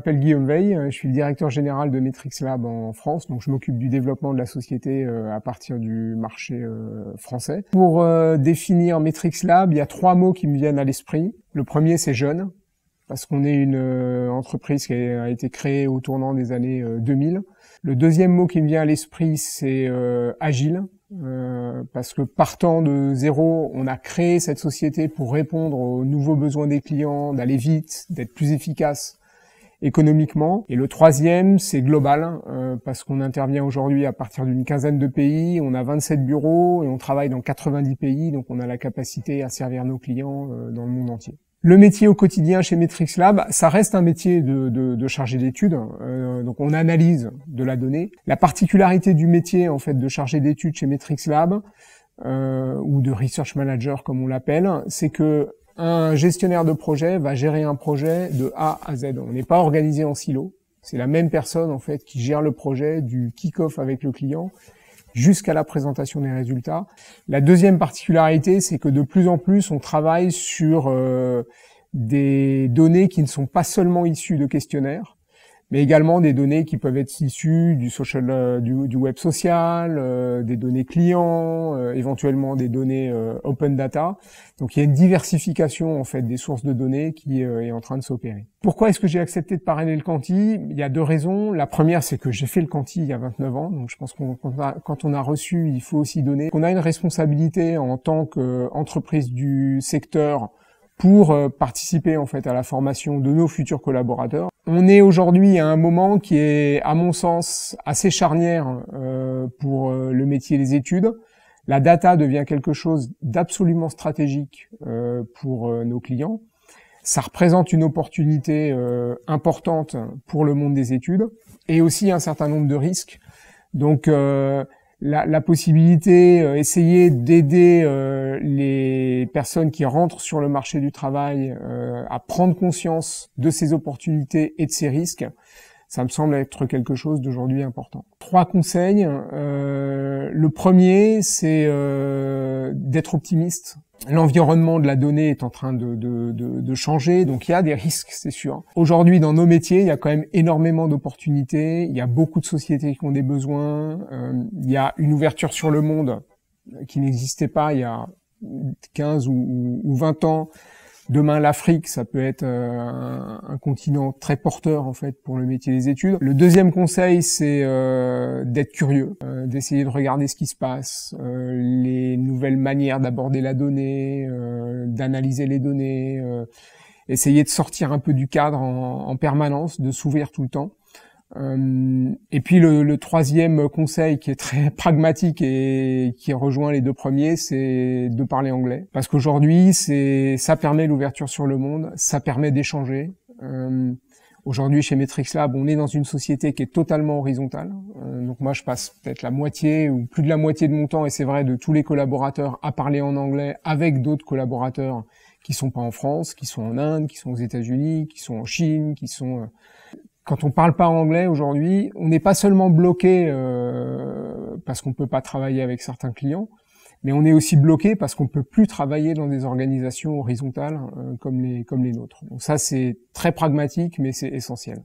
m'appelle Guillaume Veil, hein, je suis le directeur général de Metrix Lab en France, donc je m'occupe du développement de la société euh, à partir du marché euh, français. Pour euh, définir Metrix Lab, il y a trois mots qui me viennent à l'esprit. Le premier, c'est jeune, parce qu'on est une entreprise qui a été créée au tournant des années 2000. Le deuxième mot qui me vient à l'esprit, c'est agile, parce que partant de zéro, on a créé cette société pour répondre aux nouveaux besoins des clients, d'aller vite, d'être plus efficace économiquement. Et le troisième, c'est global, hein, euh, parce qu'on intervient aujourd'hui à partir d'une quinzaine de pays, on a 27 bureaux et on travaille dans 90 pays, donc on a la capacité à servir nos clients euh, dans le monde entier. Le métier au quotidien chez Metrix Lab, ça reste un métier de, de, de chargé d'études. Hein, euh, donc on analyse de la donnée. La particularité du métier en fait de chargé d'études chez Metrix Lab ou de research manager comme on l'appelle, c'est que un gestionnaire de projet va gérer un projet de A à Z. On n'est pas organisé en silo. C'est la même personne en fait qui gère le projet du kick-off avec le client jusqu'à la présentation des résultats. La deuxième particularité, c'est que de plus en plus, on travaille sur euh, des données qui ne sont pas seulement issues de questionnaires, mais également des données qui peuvent être issues du social, euh, du, du web social, euh, des données clients, euh, éventuellement des données open data. Donc il y a une diversification en fait des sources de données qui est en train de s'opérer. Pourquoi est-ce que j'ai accepté de parrainer le Canti Il y a deux raisons. La première, c'est que j'ai fait le Canti il y a 29 ans, donc je pense qu'on quand on a reçu, il faut aussi donner. On a une responsabilité en tant qu'entreprise du secteur pour euh, participer en fait à la formation de nos futurs collaborateurs. On est aujourd'hui à un moment qui est, à mon sens, assez charnière euh, pour euh, le métier des études. La data devient quelque chose d'absolument stratégique pour nos clients. Ça représente une opportunité importante pour le monde des études et aussi un certain nombre de risques. Donc la, possibilité, euh, essayer d'aider euh, les personnes qui rentrent sur le marché du travail euh, à prendre conscience de ces opportunités et de ces risques, ça me semble être quelque chose d'aujourd'hui important. Trois conseils. le premier, c'est d'être optimiste l'environnement de la donnée est en train de, changer, donc il y a des risques, c'est sûr. Aujourd'hui, dans nos métiers, il y a quand même énormément d'opportunités, il y a beaucoup de sociétés qui ont des besoins, euh, il y a une ouverture sur le monde qui n'existait pas il y a 15 ou, ou 20 ans. Demain, l'Afrique, ça peut être euh, un, continent très porteur en fait pour le métier des études. Le deuxième conseil, c'est euh, d'être curieux, euh, d'essayer de regarder ce qui se passe, les nouvelles manières d'aborder la donnée, d'analyser les données, essayer de sortir un peu du cadre en permanence, de s'ouvrir tout le temps. Euh, et puis le, le, troisième conseil qui est très pragmatique et qui rejoint les deux premiers, c'est de parler anglais. Parce qu'aujourd'hui, c'est ça permet l'ouverture sur le monde, ça permet d'échanger. Euh, Aujourd'hui, chez Metrix Lab, on est dans une société qui est totalement horizontale. Euh, donc moi, je passe peut-être la moitié ou plus de la moitié de mon temps, et c'est vrai de tous les collaborateurs, à parler en anglais avec d'autres collaborateurs qui sont pas en France, qui sont en Inde, qui sont aux États-Unis, qui sont en Chine, qui sont euh, quand on parle pas anglais aujourd'hui, on n'est pas seulement bloqué euh, parce qu'on peut pas travailler avec certains clients, mais on est aussi bloqué parce qu'on peut plus travailler dans des organisations horizontales euh, comme les comme les nôtres. Donc ça c'est très pragmatique, mais c'est essentiel.